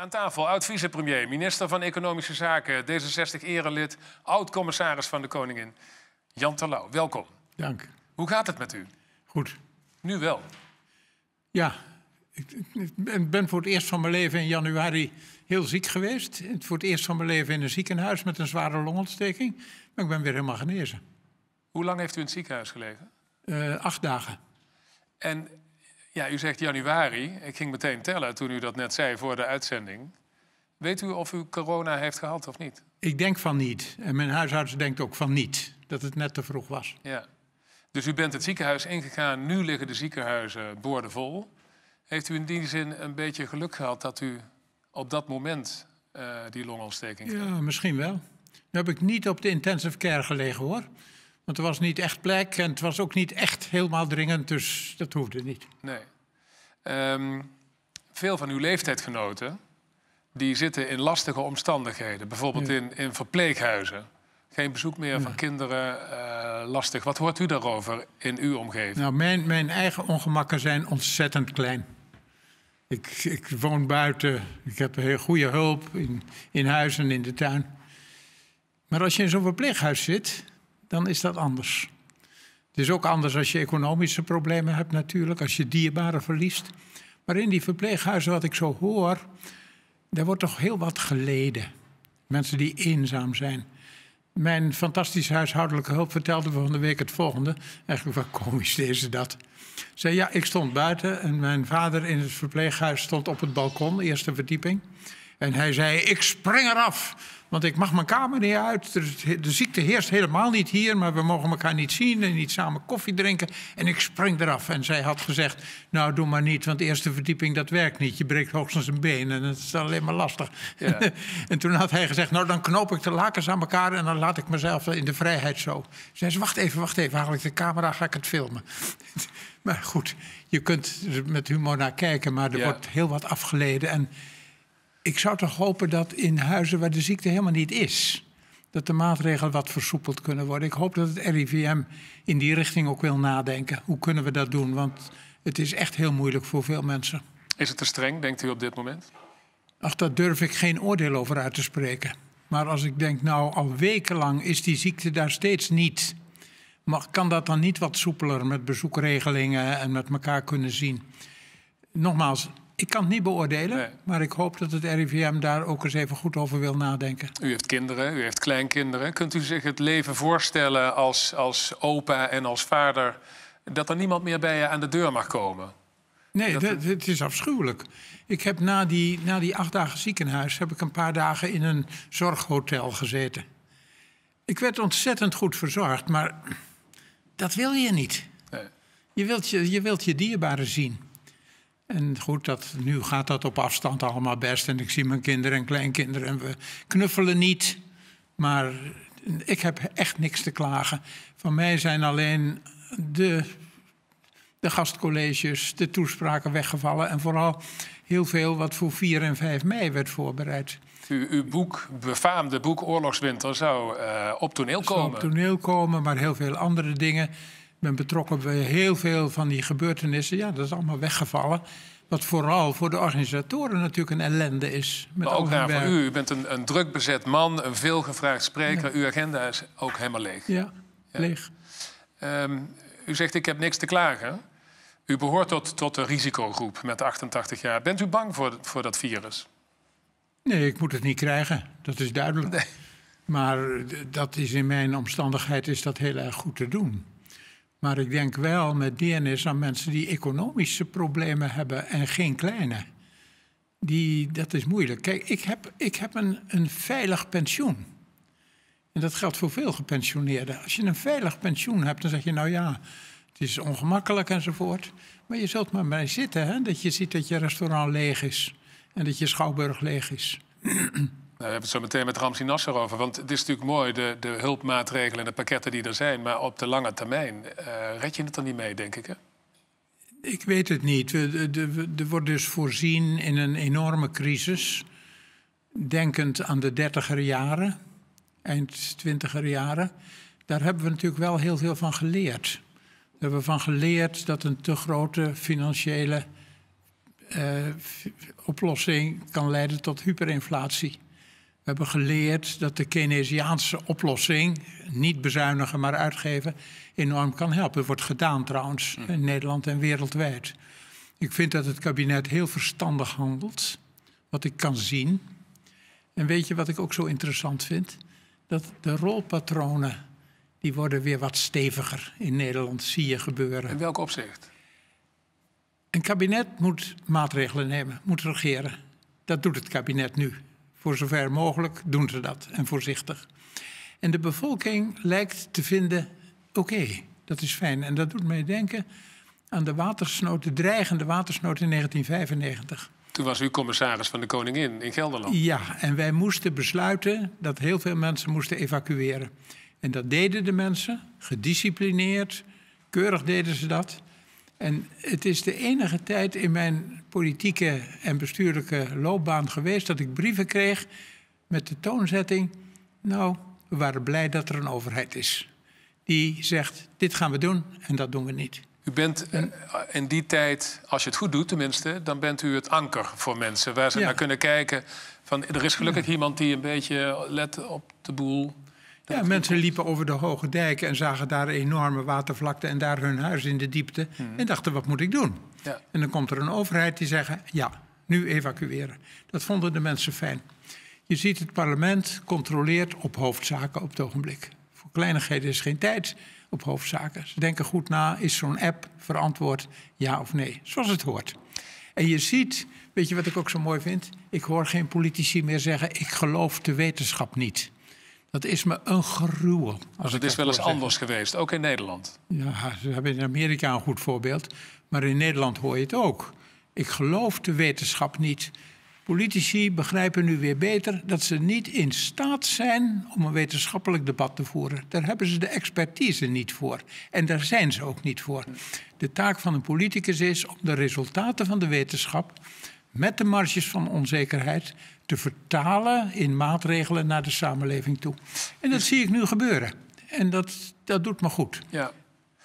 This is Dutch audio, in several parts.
Aan tafel oud-vicepremier, minister van Economische Zaken, D66-erelid, oud-commissaris van de Koningin. Jan Terlouw, welkom. Dank. Hoe gaat het met u? Goed. Nu wel? Ja, ik, ben voor het eerst van mijn leven in januari heel ziek geweest. Voor het eerst van mijn leven in een ziekenhuis met een zware longontsteking. Maar ik ben weer helemaal genezen. Hoe lang heeft u in het ziekenhuis gelegen? Eh, acht dagen. En ja, u zegt januari. Ik ging meteen tellen toen u dat net zei voor de uitzending. Weet u of u corona heeft gehad of niet? Ik denk van niet. En mijn huisarts denkt ook van niet. Dat het net te vroeg was. Ja. Dus u bent het ziekenhuis ingegaan. Nu liggen de ziekenhuizen boordevol. Heeft u in die zin een beetje geluk gehad dat u op dat moment uh, die longontsteking kreeg? Ja, misschien wel. Nu heb ik niet op de intensive care gelegen hoor. Want er was niet echt plek en het was ook niet echt helemaal dringend, dus dat hoefde niet. Nee. Ehm, veel van uw leeftijdgenoten die zitten in lastige omstandigheden. Bijvoorbeeld in, in verpleeghuizen. Geen bezoek meer van kinderen, eh, lastig. Wat hoort u daarover in uw omgeving? Nou, mijn, mijn eigen ongemakken zijn ontzettend klein. Ik, ik woon buiten, ik heb een heel goede hulp in, in huis en in de tuin. Maar als je in zo'n verpleeghuis zit, dan is dat anders. Het is ook anders als je economische problemen hebt natuurlijk, als je dierbaren verliest. Maar in die verpleeghuizen, wat ik zo hoor, daar wordt toch heel wat geleden. Mensen die eenzaam zijn. Mijn fantastische huishoudelijke hulp vertelde me van de week het volgende. Eigenlijk wat komisch deze dat. Zei ja, ik stond buiten en mijn vader in het verpleeghuis stond op het balkon, eerste verdieping. En hij zei, ik spring eraf, want ik mag mijn kamer niet uit. De ziekte heerst helemaal niet hier, maar we mogen elkaar niet zien en niet samen koffie drinken. En ik spring eraf. En zij had gezegd, nou doe maar niet, want de eerste verdieping dat werkt niet. Je breekt hoogstens een been en dat is alleen maar lastig. Ja. en toen had hij gezegd, nou dan knoop ik de lakens aan elkaar en dan laat ik mezelf in de vrijheid zo. Zij zei, wacht even, wacht even, haal ik de camera, ga ik het filmen. maar goed, je kunt er met humor naar kijken, maar er wordt heel wat afgeleden en ik zou toch hopen dat in huizen waar de ziekte helemaal niet is, dat de maatregelen wat versoepeld kunnen worden. Ik hoop dat het RIVM in die richting ook wil nadenken. Hoe kunnen we dat doen? Want het is echt heel moeilijk voor veel mensen. Is het te streng, denkt u op dit moment? Ach, daar durf ik geen oordeel over uit te spreken. Maar als ik denk, nou, al wekenlang is die ziekte daar steeds niet. Maar kan dat dan niet wat soepeler met bezoekregelingen en met elkaar kunnen zien? Nogmaals, ik kan het niet beoordelen, maar ik hoop dat het RIVM daar ook eens even goed over wil nadenken. U heeft kinderen, u heeft kleinkinderen. Kunt u zich het leven voorstellen als, als opa en als vader dat er niemand meer bij je aan de deur mag komen? Nee, dat het... is afschuwelijk. Ik heb na die, na die acht dagen ziekenhuis heb ik een paar dagen in een zorghotel gezeten. Ik werd ontzettend goed verzorgd, maar dat wil je niet. Je, wilt je, je wilt je dierbaren zien. En goed, dat, nu gaat dat op afstand allemaal best. En ik zie mijn kinderen en kleinkinderen en we knuffelen niet. Maar ik heb echt niks te klagen. Van mij zijn alleen de, de gastcolleges, de toespraken weggevallen. En vooral heel veel wat voor 4 en 5 mei werd voorbereid. U, uw boek, befaamde boek Oorlogswinter, zou eh, op toneel komen. Zou op toneel komen, maar heel veel andere dingen ben betrokken bij heel veel van die gebeurtenissen. Ja, dat is allemaal weggevallen. Wat vooral voor de organisatoren natuurlijk een ellende is. Met maar ook naar u. U bent een, een druk bezet man, een veelgevraagd spreker. Uw agenda is ook helemaal leeg. Ja, leeg. Ehm, u zegt, ik heb niks te klagen. U behoort tot, tot de risicogroep met 88 jaar. Bent u bang voor, voor dat virus? Nee, ik moet het niet krijgen. Dat is duidelijk. Maar dat is in mijn omstandigheid is dat heel erg goed te doen. Maar ik denk wel met deernis aan mensen die economische problemen hebben en geen kleine. Die, dat is moeilijk. Kijk, ik heb, ik heb een, een veilig pensioen. En dat geldt voor veel gepensioneerden. Als je een veilig pensioen hebt, dan zeg je nou ja, het is ongemakkelijk enzovoort. Maar je zult maar bij zitten, hè, dat je ziet dat je restaurant leeg is en dat je schouwburg leeg is. Nou, we hebben het zo meteen met Ramsi Nasser over. Want het is natuurlijk mooi, de, de hulpmaatregelen en de pakketten die er zijn. Maar op de lange termijn uh, red je het er niet mee, denk ik. Hè? Ik weet het niet. Er wordt dus voorzien in een enorme crisis. Denkend aan de dertiger jaren, eind twintiger jaren. Daar hebben we natuurlijk wel heel veel van geleerd. We hebben van geleerd dat een te grote financiële eh, oplossing kan leiden tot hyperinflatie hebben geleerd dat de Keynesiaanse oplossing, niet bezuinigen maar uitgeven, enorm kan helpen. Dat wordt gedaan trouwens hm. in Nederland en wereldwijd. Ik vind dat het kabinet heel verstandig handelt, wat ik kan zien. En weet je wat ik ook zo interessant vind? Dat de rolpatronen, die worden weer wat steviger in Nederland, zie je gebeuren. In welk opzicht? Een kabinet moet maatregelen nemen, moet regeren. Dat doet het kabinet nu. Voor zover mogelijk doen ze dat en voorzichtig. En de bevolking lijkt te vinden: oké, dat is fijn. En dat doet mij denken aan de watersnood, de dreigende watersnood in 1995. Toen was u commissaris van de Koningin in Gelderland. Ja, en wij moesten besluiten dat heel veel mensen moesten evacueren. En dat deden de mensen, gedisciplineerd, keurig deden ze dat. En het is de enige tijd in mijn politieke en bestuurlijke loopbaan geweest dat ik brieven kreeg met de toonzetting: Nou, we waren blij dat er een overheid is. Die zegt: Dit gaan we doen en dat doen we niet. U bent eh, in die tijd, als je het goed doet tenminste, dan bent u het anker voor mensen waar ze naar kunnen kijken. Van, er is gelukkig iemand die een beetje let op de boel ja, mensen liepen over de hoge dijken en zagen daar enorme watervlakten en daar hun huis in de diepte. Hmm. En dachten, wat moet ik doen? Ja. En dan komt er een overheid die zegt, ja, nu evacueren. Dat vonden de mensen fijn. Je ziet, het parlement controleert op hoofdzaken op het ogenblik. Voor kleinigheden is geen tijd op hoofdzaken. Ze denken goed na, is zo'n app verantwoord, ja of nee, zoals het hoort. En je ziet, weet je wat ik ook zo mooi vind? Ik hoor geen politici meer zeggen, ik geloof de wetenschap niet. Dat is me een gruwel. Als dus het is wel eens anders geweest, ook in Nederland. Ja, ze hebben in Amerika een goed voorbeeld. Maar in Nederland hoor je het ook. Ik geloof de wetenschap niet. Politici begrijpen nu weer beter dat ze niet in staat zijn om een wetenschappelijk debat te voeren. Daar hebben ze de expertise niet voor. En daar zijn ze ook niet voor. De taak van een politicus is om de resultaten van de wetenschap met de marges van onzekerheid te vertalen in maatregelen naar de samenleving toe. En dat zie ik nu gebeuren. En dat, dat doet me goed. Ja.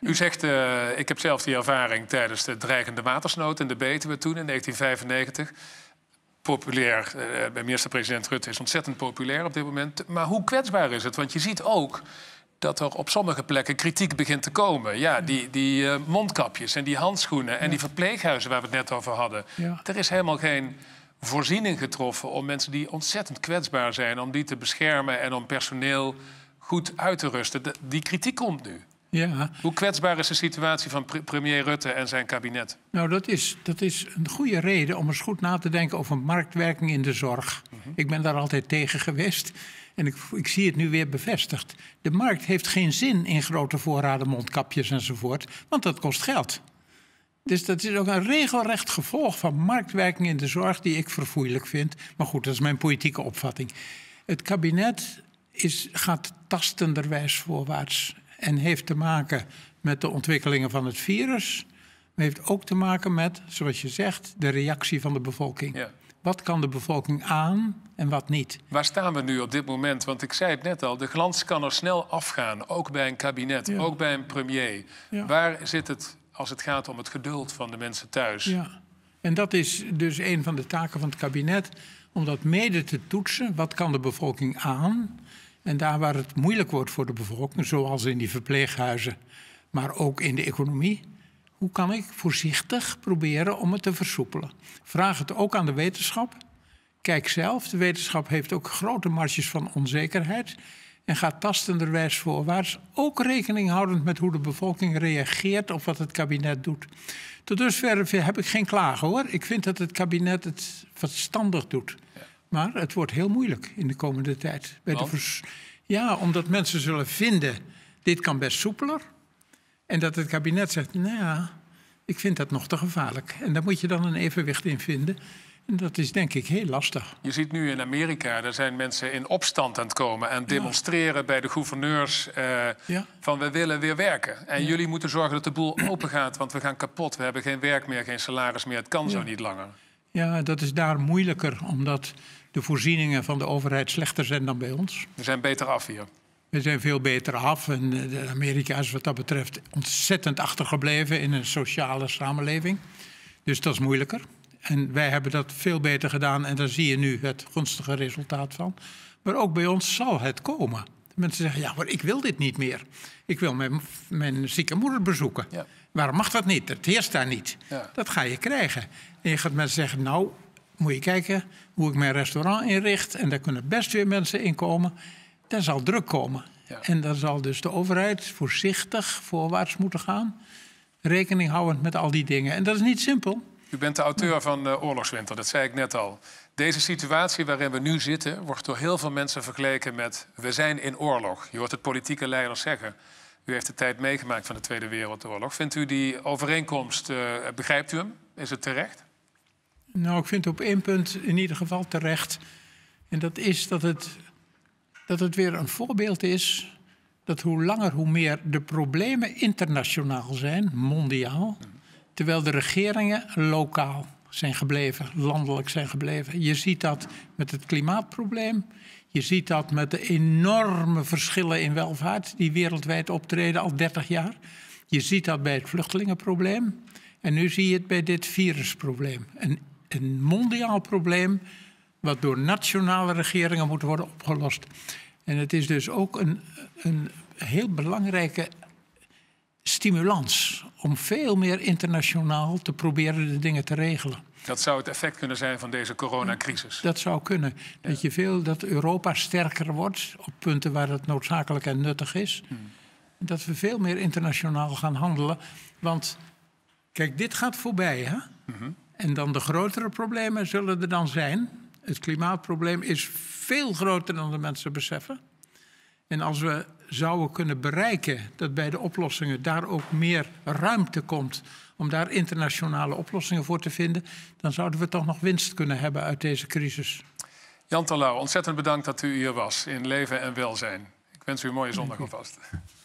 U zegt, eh, ik heb zelf die ervaring tijdens de dreigende watersnood in de Betuwe toen in 1995. Populair, eh, Bij minister-president Rutte is ontzettend populair op dit moment. Maar hoe kwetsbaar is het? Want je ziet ook dat er op sommige plekken kritiek begint te komen. Ja, die, die eh, mondkapjes en die handschoenen en die verpleeghuizen waar we het net over hadden. Er is helemaal geen voorziening getroffen om mensen die ontzettend kwetsbaar zijn, om die te beschermen en om personeel goed uit te rusten. die kritiek komt nu. Ja. Hoe kwetsbaar is de situatie van premier Rutte en zijn kabinet? Nou, dat is, dat is een goede reden om eens goed na te denken over marktwerking in de zorg. Mhm. Ik ben daar altijd tegen geweest. En ik, ik zie het nu weer bevestigd. De markt heeft geen zin in grote voorraden mondkapjes enzovoort, want dat kost geld. Dus dat is ook een regelrecht gevolg van marktwerking in de zorg die ik verfoeilijk vind. Maar goed, dat is mijn politieke opvatting. Het kabinet is, gaat tastenderwijs voorwaarts en heeft te maken met de ontwikkelingen van het virus. Maar heeft ook te maken met, zoals je zegt, de reactie van de bevolking. Ja. Wat kan de bevolking aan en wat niet? Waar staan we nu op dit moment? Want ik zei het net al, de glans kan er snel afgaan. Ook bij een kabinet, ook bij een premier. Waar zit het als het gaat om het geduld van de mensen thuis? Ja. En dat is dus een van de taken van het kabinet. Om dat mede te toetsen. Wat kan de bevolking aan? En daar waar het moeilijk wordt voor de bevolking, zoals in die verpleeghuizen, maar ook in de economie hoe kan ik voorzichtig proberen om het te versoepelen? Vraag het ook aan de wetenschap. Kijk zelf, de wetenschap heeft ook grote marges van onzekerheid en gaat tastenderwijs voorwaarts, ook rekening houdend met hoe de bevolking reageert op wat het kabinet doet. Tot dusver heb ik geen klagen hoor. Ik vind dat het kabinet het verstandig doet. Maar het wordt heel moeilijk in de komende tijd. Bij de ja, omdat mensen zullen vinden, dit kan best soepeler. En dat het kabinet zegt, nou ja, ik vind dat nog te gevaarlijk. En daar moet je dan een evenwicht in vinden. En dat is denk ik heel lastig. Je ziet nu in Amerika, er zijn mensen in opstand aan het komen... en demonstreren bij de gouverneurs eh, van we willen weer werken. En jullie moeten zorgen dat de boel open gaat, want we gaan kapot. We hebben geen werk meer, geen salaris meer. Het kan zo niet langer. Ja, dat is daar moeilijker, omdat de voorzieningen van de overheid slechter zijn dan bij ons. We zijn beter af hier. We zijn veel beter af en eh, Amerika is wat dat betreft ontzettend achtergebleven in een sociale samenleving. Dus dat is moeilijker. En wij hebben dat veel beter gedaan en daar zie je nu het gunstige resultaat van. Maar ook bij ons zal het komen. Mensen zeggen, ja, maar ik wil dit niet meer. Ik wil mijn, mijn zieke moeder bezoeken. Ja. Waarom mag dat niet? Dat heerst daar niet. Dat ga je krijgen. En je gaat mensen zeggen, nou, moet je kijken hoe ik mijn restaurant inricht. En daar kunnen best weer mensen in komen daar zal druk komen. En daar zal dus de overheid voorzichtig voorwaarts moeten gaan. Rekening houdend met al die dingen. En dat is niet simpel. U bent de auteur van eh, Oorlogswinter, dat zei ik net al. Deze situatie waarin we nu zitten wordt door heel veel mensen vergeleken met we zijn in oorlog. Je hoort het politieke leiders zeggen. U heeft de tijd meegemaakt van de Tweede Wereldoorlog. Vindt u die overeenkomst, eh, begrijpt u hem? Is het terecht? Nou, ik vind het op één punt in ieder geval terecht. En dat is dat het dat het weer een voorbeeld is dat hoe langer hoe meer de problemen internationaal zijn, mondiaal, terwijl de regeringen lokaal zijn gebleven, landelijk zijn gebleven. Je ziet dat met het klimaatprobleem. Je ziet dat met de enorme verschillen in welvaart die wereldwijd optreden al 30 jaar. Je ziet dat bij het vluchtelingenprobleem. En nu zie je het bij dit virusprobleem. Een, een mondiaal probleem wat door nationale regeringen moet worden opgelost. En het is dus ook een, een heel belangrijke stimulans om veel meer internationaal te proberen de dingen te regelen. Dat zou het effect kunnen zijn van deze coronacrisis. Dat zou kunnen. Dat je veel dat Europa sterker wordt op punten waar het noodzakelijk en nuttig is. Hmm. Dat we veel meer internationaal gaan handelen. Want kijk, dit gaat voorbij. Hè? Mhm. En dan de grotere problemen zullen er dan zijn. Het klimaatprobleem is veel groter dan de mensen beseffen. En als we zouden kunnen bereiken dat bij de oplossingen daar ook meer ruimte komt om daar internationale oplossingen voor te vinden, dan zouden we toch nog winst kunnen hebben uit deze crisis. Jan Terlouw, ontzettend bedankt dat u hier was in Leven en Welzijn. Ik wens u een mooie zondag alvast.